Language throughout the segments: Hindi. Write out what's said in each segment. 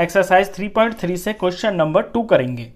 एक्सरसाइज 3.3 से क्वेश्चन नंबर टू करेंगे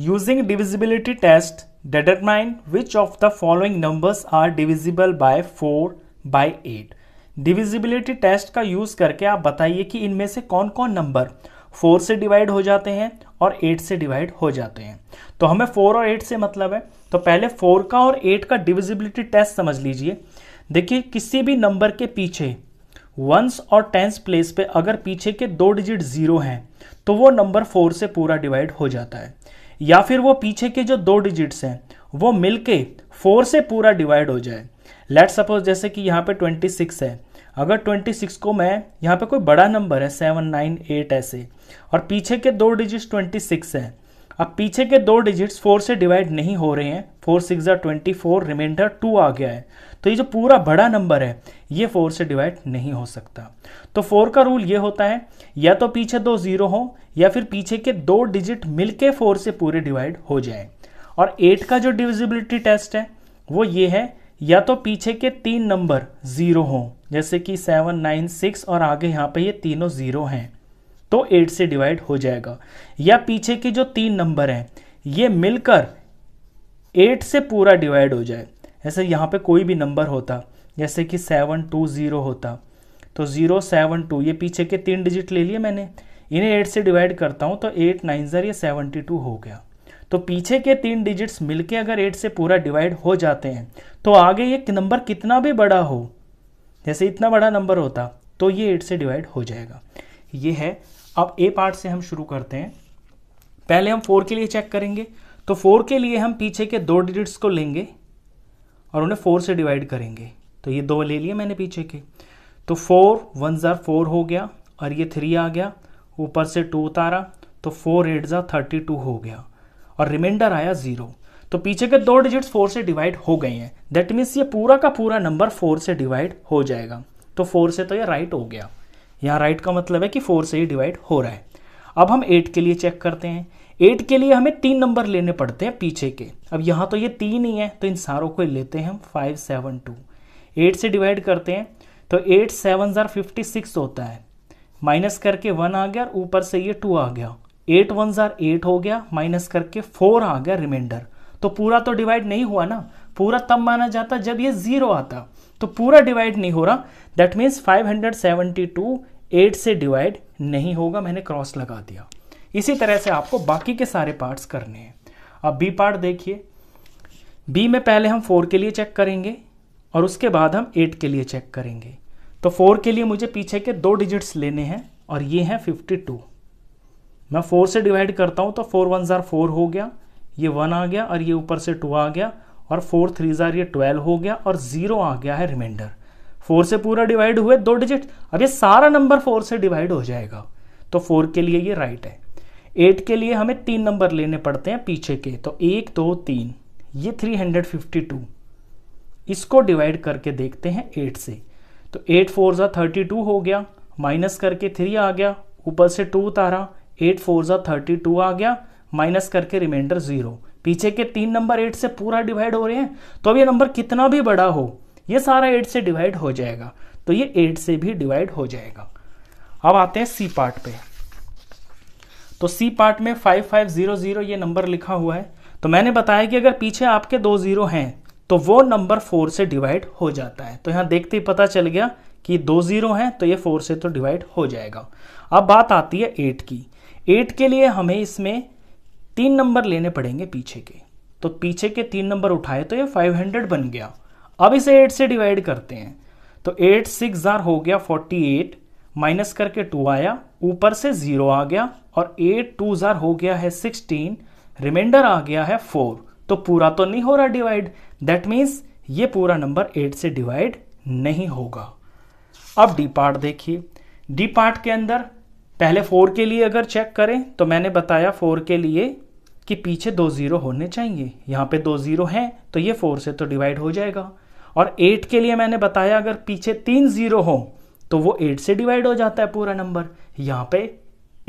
using divisibility test determine which of the following numbers are divisible by four by eight divisibility test का यूज करके आप बताइए कि इनमें से कौन कौन नंबर फोर से डिवाइड हो जाते हैं और एट से डिवाइड हो जाते हैं तो हमें फोर और एट से मतलब है तो पहले फोर का और एट का डिविजिबिलिटी टेस्ट समझ लीजिए देखिए किसी भी नंबर के पीछे वंस और टेंस प्लेस पे अगर पीछे के दो डिजिट ज़ीरो हैं तो वो नंबर फोर से पूरा डिवाइड हो जाता है या फिर वो पीछे के जो दो डिजिट्स हैं वो मिलके फोर से पूरा डिवाइड हो जाए लेट सपोज जैसे कि यहाँ पे 26 है अगर 26 को मैं यहाँ पे कोई बड़ा नंबर है सेवन नाइन एट ऐसे और पीछे के दो डिजिट 26 हैं अब पीछे के दो डिजिट्स फोर से डिवाइड नहीं हो रहे हैं फोर सिक्स ज़ा ट्वेंटी फोर रिमाइंडर टू आ गया है तो ये जो पूरा बड़ा नंबर है ये फोर से डिवाइड नहीं हो सकता तो फोर का रूल ये होता है या तो पीछे दो ज़ीरो हो या फिर पीछे के दो डिजिट मिलके फोर से पूरे डिवाइड हो जाए और एट का जो डिविजिबिलिटी टेस्ट है वो ये है या तो पीछे के तीन नंबर ज़ीरो हों जैसे कि सेवन नाइन सिक्स और आगे यहाँ पे ये तीनों ज़ीरो हैं तो एट से डिवाइड हो जाएगा या पीछे के जो तीन नंबर हैं ये मिलकर एट से पूरा डिवाइड हो जाए जैसे यहाँ पे कोई भी नंबर होता जैसे कि सेवन टू ज़ीरो होता तो ज़ीरो सेवन टू ये पीछे के तीन डिजिट ले लिए मैंने इन्हें एट से डिवाइड करता हूँ तो एट नाइन ज़र ये सेवेंटी टू हो गया तो पीछे के तीन डिजिट्स मिलके अगर एट से पूरा डिवाइड हो जाते हैं तो आगे ये नंबर कितना भी बड़ा हो जैसे इतना बड़ा नंबर होता तो ये एट से डिवाइड हो जाएगा ये है अब ए पार्ट से हम शुरू करते हैं पहले हम फोर के लिए चेक करेंगे तो फोर के लिए हम पीछे के दो डिजिट्स को लेंगे और उन्हें फोर से डिवाइड करेंगे तो ये दो ले लिए मैंने पीछे के तो फोर वन ज़ार फोर हो गया और ये थ्री आ गया ऊपर से टू उतारा तो फोर एट ज़ार थर्टी टू हो गया और रिमाइंडर आया ज़ीरो तो पीछे के दो डिजिट्स फोर से डिवाइड हो गए हैं दैट मीन्स ये पूरा का पूरा नंबर फोर से डिवाइड हो जाएगा तो फोर से तो ये राइट हो गया यहाँ राइट का मतलब है कि फोर से ही डिवाइड हो रहा है अब हम एट के लिए चेक करते हैं एट के लिए हमें तीन नंबर लेने पड़ते हैं पीछे के अब यहाँ तो ये तीन ही है तो इन सारों को लेते हैं हम फाइव सेवन टू एट से डिवाइड करते हैं तो एट सेवन ज़ार फिफ्टी सिक्स होता है माइनस करके वन आ गया और ऊपर से ये टू आ गया एट वन ज़ार एट हो गया माइनस करके फोर आ गया रिमाइंडर तो पूरा तो डिवाइड नहीं हुआ ना पूरा तब माना जाता जब ये ज़ीरो आता तो पूरा डिवाइड नहीं हो रहा दैट मीन्स 572 हंड्रेड से डिवाइड नहीं होगा मैंने क्रॉस लगा दिया इसी तरह से आपको बाकी के सारे पार्ट्स करने हैं अब बी पार्ट देखिए बी में पहले हम फोर के लिए चेक करेंगे और उसके बाद हम एट के लिए चेक करेंगे तो फोर के लिए मुझे पीछे के दो डिजिट्स लेने हैं और ये हैं फिफ्टी टू मैं फोर से डिवाइड करता हूँ तो फोर वन ज़ार फोर हो गया ये वन आ गया और ये ऊपर से टू आ गया और फोर थ्री ज़ार ये ट्वेल्व हो गया और ज़ीरो आ गया है रिमाइंडर फोर से पूरा डिवाइड हुए दो डिजिट अब ये सारा नंबर फोर से डिवाइड हो जाएगा तो फोर के लिए ये राइट है एट के लिए हमें तीन नंबर लेने पड़ते हैं पीछे के तो एक दो तीन ये थ्री हंड्रेड फिफ्टी टू इसको डिवाइड करके देखते हैं एट से तो एट फोर ज़ा थर्टी टू हो गया माइनस करके थ्री आ गया ऊपर से टू उतारा एट फोर ज़ा थर्टी टू आ गया माइनस करके रिमाइंडर ज़ीरो पीछे के तीन नंबर एट से पूरा डिवाइड हो रहे हैं तो अब ये नंबर कितना भी बड़ा हो ये सारा एट से डिवाइड हो जाएगा तो ये एट से भी डिवाइड हो जाएगा अब आते हैं सी पार्ट पे तो सी पार्ट में फाइव फाइव जीरो जीरो ये नंबर लिखा हुआ है तो मैंने बताया कि अगर पीछे आपके दो जीरो हैं तो वो नंबर फोर से डिवाइड हो जाता है तो यहां देखते ही पता चल गया कि दो जीरो हैं तो ये फोर से तो डिवाइड हो जाएगा अब बात आती है एट की एट के लिए हमें इसमें तीन नंबर लेने पड़ेंगे पीछे के तो पीछे के तीन नंबर उठाए तो ये 500 बन गया अब इसे 8 से डिवाइड करते हैं तो 8 सिक्स आर हो गया 48 माइनस करके 2 आया ऊपर से 0 आ गया और 8 टू जार हो गया है 16 रिमाइंडर आ गया है 4 तो पूरा तो नहीं हो रहा डिवाइड दैट मीन्स ये पूरा नंबर 8 से डिवाइड नहीं होगा अब डी पार्ट देखिए डी पार्ट के अंदर पहले 4 के लिए अगर चेक करें तो मैंने बताया 4 के लिए कि पीछे दो ज़ीरो होने चाहिए यहाँ पे दो ज़ीरो हैं तो ये फोर से तो डिवाइड हो जाएगा और एट के लिए मैंने बताया अगर पीछे तीन ज़ीरो हो तो वो एट से डिवाइड हो जाता है पूरा नंबर यहाँ पे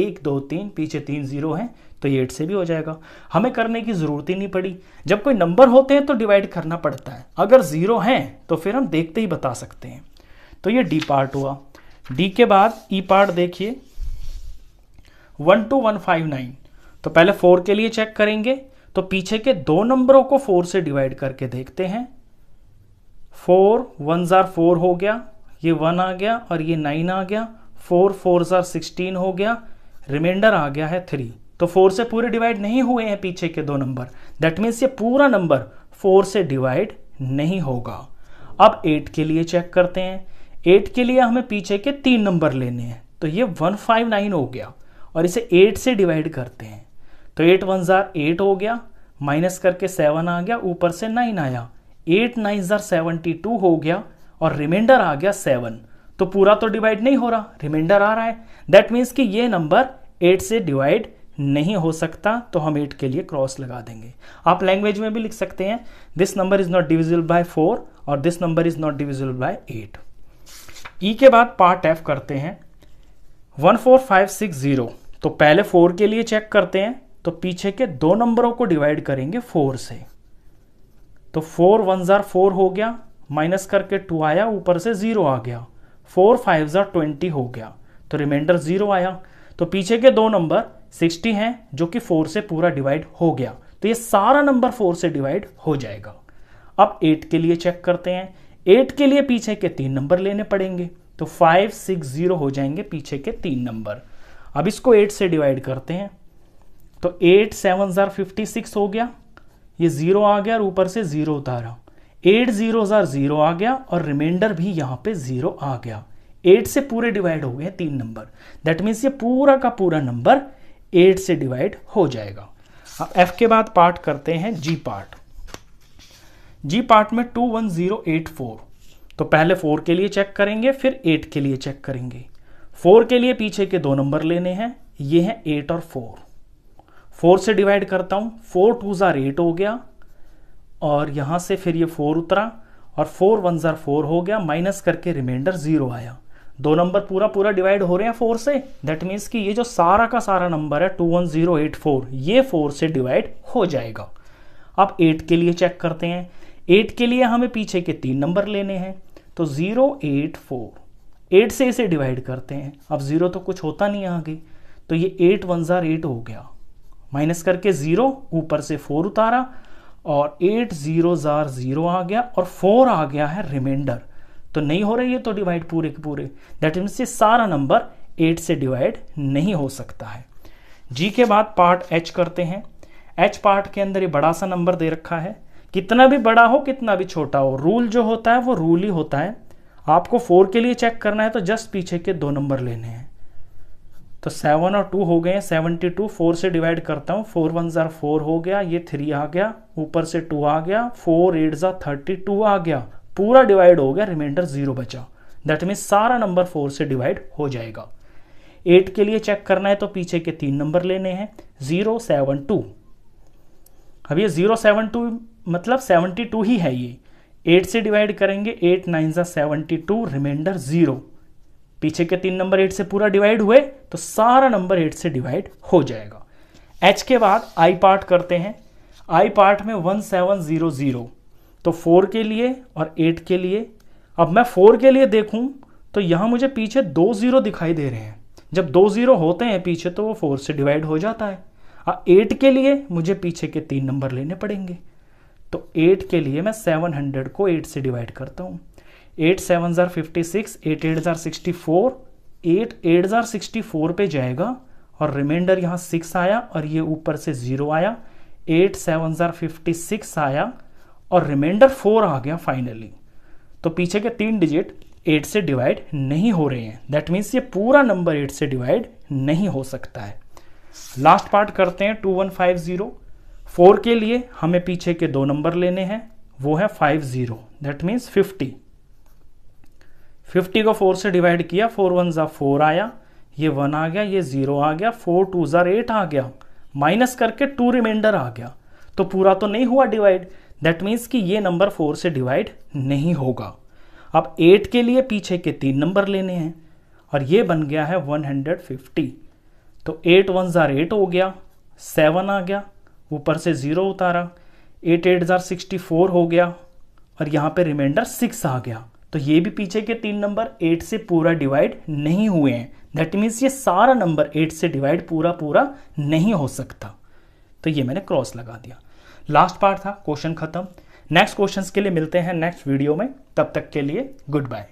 एक दो तीन पीछे तीन ज़ीरो हैं तो ये एट से भी हो जाएगा हमें करने की ज़रूरत ही नहीं पड़ी जब कोई नंबर होते हैं तो डिवाइड करना पड़ता है अगर ज़ीरो हैं तो फिर हम देखते ही बता सकते हैं तो ये डी पार्ट हुआ डी के बाद ई पार्ट देखिए one two one five nine तो पहले फोर के लिए चेक करेंगे तो पीछे के दो नंबरों को फोर से डिवाइड करके देखते हैं फोर वन ज़ार फोर हो गया ये वन आ गया और ये नाइन आ गया फोर फोर ज़ार सिक्सटीन हो गया रिमाइंडर आ गया है थ्री तो फोर से पूरे डिवाइड नहीं हुए हैं पीछे के दो नंबर दैट मीन्स ये पूरा नंबर फोर से डिवाइड नहीं होगा अब एट के लिए चेक करते हैं एट के लिए हमें पीछे के तीन नंबर लेने हैं तो ये वन फाइव नाइन हो गया और इसे एट से डिवाइड करते हैं तो एट वन ज़ार एट हो गया माइनस करके सेवन आ गया ऊपर से नाइन आया एट नाइन ज़ार सेवेंटी टू हो गया और रिमाइंडर आ गया सेवन तो पूरा तो डिवाइड नहीं हो रहा रिमाइंडर आ रहा है दैट मीन्स कि ये नंबर एट से डिवाइड नहीं हो सकता तो हम एट के लिए क्रॉस लगा देंगे आप लैंग्वेज में भी लिख सकते हैं this number is not divisible by four और this number is not divisible by eight E के बाद पार्ट एफ करते हैं one four five six zero तो पहले फोर के लिए चेक करते हैं तो पीछे के दो नंबरों को डिवाइड करेंगे फोर से तो फोर वन ज़ार फोर हो गया माइनस करके टू आया ऊपर से ज़ीरो आ गया फोर फाइव ज़ार ट्वेंटी हो गया तो रिमाइंडर ज़ीरो आया तो पीछे के दो नंबर सिक्सटी हैं जो कि फोर से पूरा डिवाइड हो गया तो ये सारा नंबर फोर से डिवाइड हो जाएगा अब एट के लिए चेक करते हैं एट के लिए पीछे के तीन नंबर लेने पड़ेंगे तो फाइव सिक्स ज़ीरो हो जाएंगे पीछे के तीन नंबर अब इसको एट से डिवाइड करते हैं तो एट सेवन ज़ार फिफ्टी सिक्स हो गया ये ज़ीरो आ गया और ऊपर से ज़ीरो उतारा एट ज़ीरो ज़ार ज़ीरो आ गया और रिमाइंडर भी यहाँ पे ज़ीरो आ गया एट से पूरे डिवाइड हो गए तीन नंबर दैट मीन्स ये पूरा का पूरा नंबर एट से डिवाइड हो जाएगा अब एफ के बाद पार्ट करते हैं जी पार्ट जी पार्ट में two one zero eight four तो पहले फोर के लिए चेक करेंगे फिर एट के लिए चेक करेंगे फोर के लिए पीछे के दो नंबर लेने हैं ये है एट और फोर फोर से डिवाइड करता हूँ फोर टू ज़ार एट हो गया और यहाँ से फिर ये फोर उतरा और फोर वन ज़ार फोर हो गया माइनस करके रिमाइंडर ज़ीरो आया दो नंबर पूरा पूरा डिवाइड हो रहे हैं फोर से दैट मीन्स कि ये जो सारा का सारा नंबर है two one zero eight four ये फोर से डिवाइड हो जाएगा अब एट के लिए चेक करते हैं एट के लिए हमें पीछे के तीन नंबर लेने हैं तो ज़ीरो एट फोर एट से इसे डिवाइड करते हैं अब ज़ीरो तो कुछ होता नहीं आगे तो ये एट वन ज़ार एट हो गया माइनस करके ज़ीरो ऊपर से फोर उतारा और एट ज़ीरो ज़ार ज़ीरो आ गया और फोर आ गया है रिमाइंडर तो नहीं हो रही है तो डिवाइड पूरे के पूरे दैट मीन्स ये सारा नंबर एट से डिवाइड नहीं हो सकता है जी के बाद पार्ट एच करते हैं एच पार्ट के अंदर ये बड़ा सा नंबर दे रखा है कितना भी बड़ा हो कितना भी छोटा हो रूल जो होता है वो रूल ही होता है आपको फोर के लिए चेक करना है तो जस्ट पीछे के दो नंबर लेने हैं तो सेवन और टू हो गए हैं सेवनटी टू फोर से डिवाइड करता हूँ फोर वन ज़ार फोर हो गया ये थ्री आ गया ऊपर से टू आ गया फोर एट ज़ार थर्टी टू आ गया पूरा डिवाइड हो गया रिमाइंडर जीरो बचा दैट मीन्स सारा नंबर फोर से डिवाइड हो जाएगा एट के लिए चेक करना है तो पीछे के तीन नंबर लेने हैं जीरो सेवन टू अब ये जीरो सेवन टू मतलब सेवनटी टू ही है ये एट से डिवाइड करेंगे एट नाइन ज़ार सेवनटी टू रिमाइंडर जीरो पीछे के तीन नंबर एट से पूरा डिवाइड हुए तो सारा नंबर एट से डिवाइड हो जाएगा एच के बाद आई पार्ट करते हैं आई पार्ट में वन सेवन ज़ीरो ज़ीरो तो फोर के लिए और एट के लिए अब मैं फोर के लिए देखूं तो यहां मुझे पीछे दो ज़ीरो दिखाई दे रहे हैं जब दो ज़ीरो होते हैं पीछे तो वो फोर से डिवाइड हो जाता है और एट के लिए मुझे पीछे के तीन नंबर लेने पड़ेंगे तो एट के लिए मैं सेवन हंड्रेड को एट से डिवाइड करता हूँ एट सेवन ज़ार फिफ्टी सिक्स एट एट ज़ार सिक्सटी फोर एट एट ज़ार सिक्सटी फोर पर जाएगा और रिमाइंडर यहाँ सिक्स आया और ये ऊपर से ज़ीरो आया एट सेवन ज़ार फिफ्टी सिक्स आया और रिमाइंडर फोर आ गया फाइनली तो पीछे के तीन डिजिट एट से डिवाइड नहीं हो रहे हैं दैट मीन्स ये पूरा नंबर एट से डिवाइड नहीं हो सकता है लास्ट पार्ट करते हैं two one five zero four के लिए हमें पीछे के दो नंबर लेने हैं वो है five zero that means fifty fifty को फोर से डिवाइड किया फोर वन ज़ा फोर आया ये वन आ गया ये ज़ीरो आ गया फोर टू जार एट आ गया माइनस करके टू रिमाइंडर आ गया तो पूरा तो नहीं हुआ डिवाइड दैट मीन्स कि ये नंबर फोर से डिवाइड नहीं होगा अब एट के लिए पीछे के तीन नंबर लेने हैं और ये बन गया है वन हंड्रेड फिफ्टी तो एट वन ज़ार एट हो गया सेवन आ गया ऊपर से ज़ीरो उतारा एट एट ज़ार सिक्सटी फोर हो गया और यहाँ पर रिमाइंडर सिक्स आ गया तो ये भी पीछे के तीन नंबर एट से पूरा डिवाइड नहीं हुए हैं दैट मीन्स ये सारा नंबर एट से डिवाइड पूरा पूरा नहीं हो सकता तो ये मैंने क्रॉस लगा दिया लास्ट पार्ट था क्वेश्चन खत्म नेक्स्ट क्वेश्चंस के लिए मिलते हैं नेक्स्ट वीडियो में तब तक के लिए गुड बाय